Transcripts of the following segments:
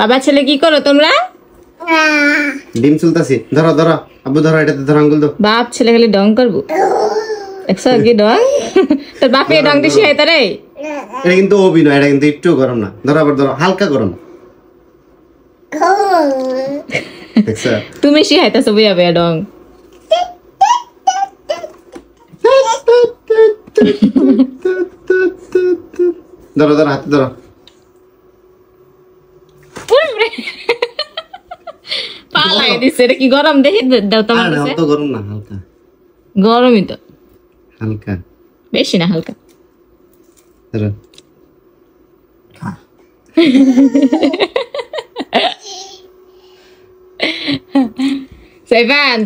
বাবা ছেলে কি করো তোমরা ডিম চুলতাছি ধরো ধরো আব্বু ধরো এটাতে ধরো আঙ্গুল দাও বাপ ছেলে খালি ডং করবো একশো কি ডং তোর বাপে ডং দিছি হয় তারে এটা কিন্তু ওবি না এটা কিন্তু একটু গরম না ধরো আবার ধরো হালকা গরম তুমি সি হাইতাছো সবই আবে ডং ধরো ধরো হাতে ধরো রে পালাই দিছে এটা কি গরম দেখি দাও তোমার কাছে গরম না হালকা গরমই তো হালকা বেশি না হালকা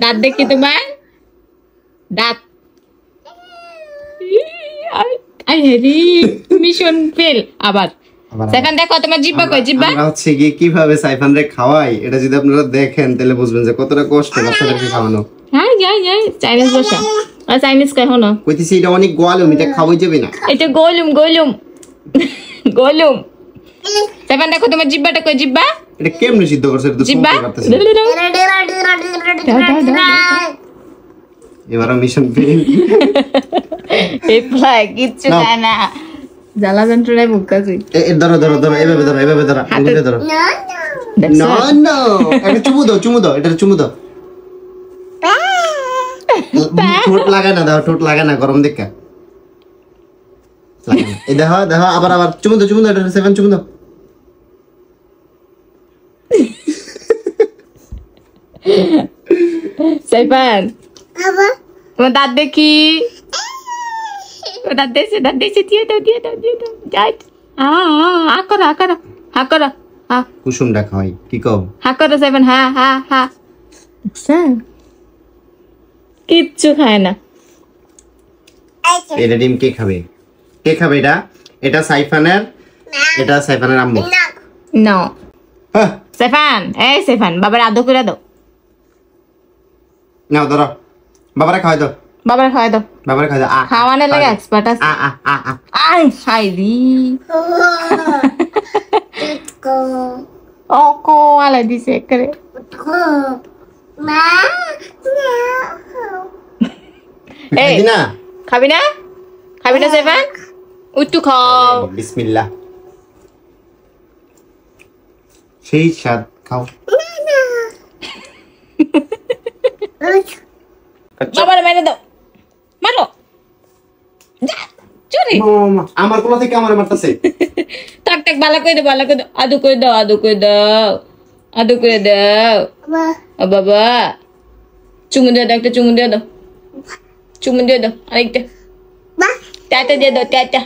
দাঁত দেখি তোমার দাঁত আই হ্যারি মিশন ফেল আবার তোমার জিব্বা হচ্ছে গিয়ে কিভাবে সাইফান রে খাওয়াই এটা যদি আপনারা দেখেন তাহলে বুঝবেন যে কতটা কষ্ট বাচ্চাদেরকে চাইনিজ বসা চাইনিজ কই হনো গোয়ালুম এটা খাওয়াই যাবে না দেখো তোমার জিব্বাটা কই জিব্বা এটা কেমনে সিদ্ধ করছে এবার মিশন ফেল এ কিচ্ছু না জ্বালা যন্ত্রণায় ধরো ধরো ধরো এভাবে ধরো এভাবে ধরো আঙুলে ধরো না না এটা চুমু দাও চুমু দাও এটা চুমু দাও ঠোঁট লাগায় না দাও ঠোঁট লাগায় না গরম দেখা এই দেখো দেখো আবার আবার চুমু দাও চুমু দাও এটা সেভেন চুমু দাও তোমার দাঁত দেখি কুসুম ডাকা হয় কি কও হা হা হা হা খায় না এটা ডিম কে খাবে কে খাবে এটা এটা সাইফানের এটা সাইফানের আম্মু না সেফান এই সেফান বাবার আদো করে দাও নাও ধরো বাবারা খাওয়াই দাও বাবার খাওয়াই দাও বাবার খাওয়া দাও খাওয়ানোর লাগে এক্সপার্ট আছে আই হাই রি ও কো আলা দিছে একরে মা এই না খাবি না খাবি না জেফান উঠু খাও বিসমিল্লাহ সেই স্বাদ খাও বাবার মেরে দাও মারো আমার কোলা থেকে আমার মারতাছে টাক টাক বালা করে দে বালা করে দাও আদু করে দাও আদু করে দাও আদু করে দাও বাবা চুমু দিয়ে দাও একটা চুমু দিয়ে দাও চুমু দিয়ে দাও আরেকটা টাটা দিয়ে দাও টাটা